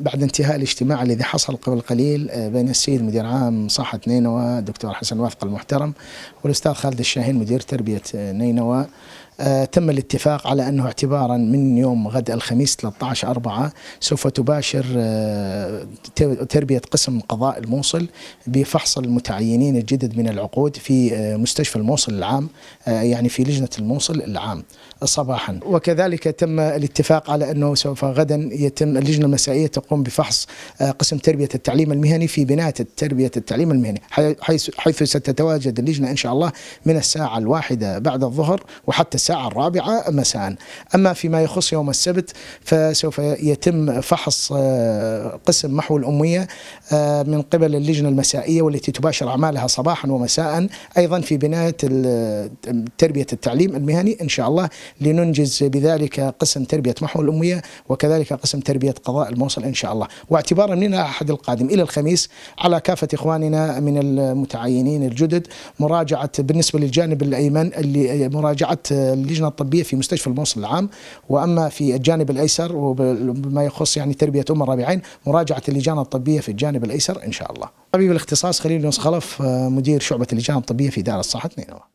بعد انتهاء الاجتماع الذي حصل قبل قليل آه، بين السيد مدير عام صحة نينوى دكتور حسن وافق المحترم والأستاذ خالد الشاهين مدير تربية آه، نينوى آه، تم الاتفاق على أنه اعتبارا من يوم غد الخميس 13 أربعة سوف تباشر آه، تربية قسم قضاء الموصل بفحص المتعينين الجدد من العقود في آه، مستشفى الموصل العام يعني في لجنة الموصل العام صباحا وكذلك تم الاتفاق على أنه سوف غدا يتم اللجنة المسائية تقوم بفحص قسم تربية التعليم المهني في بناية تربية التعليم المهني حيث ستتواجد اللجنة إن شاء الله من الساعة الواحدة بعد الظهر وحتى الساعة الساعة الرابعة مساء أما فيما يخص يوم السبت فسوف يتم فحص آه، قسم محو الأمية آه، من قبل اللجنة المسائية والتي تباشر أعمالها صباحا ومساء أيضا في بناية تربية التعليم المهني إن شاء الله لننجز بذلك قسم تربية محو الأمية وكذلك قسم تربية قضاء الموصل إن شاء الله واعتبارا من الأحد القادم إلى الخميس على كافة إخواننا من المتعينين الجدد مراجعة بالنسبة للجانب الأيمن اللي مراجعة اللجنه الطبيه في مستشفى الموصل العام واما في الجانب الايسر وبما يخص يعني تربيه ام الرابعين مراجعه اللجان الطبيه في الجانب الايسر ان شاء الله. طبيب الاختصاص خليل يونس خلف آه، مدير شعبه اللجان الطبيه في دار الصحه نينوى.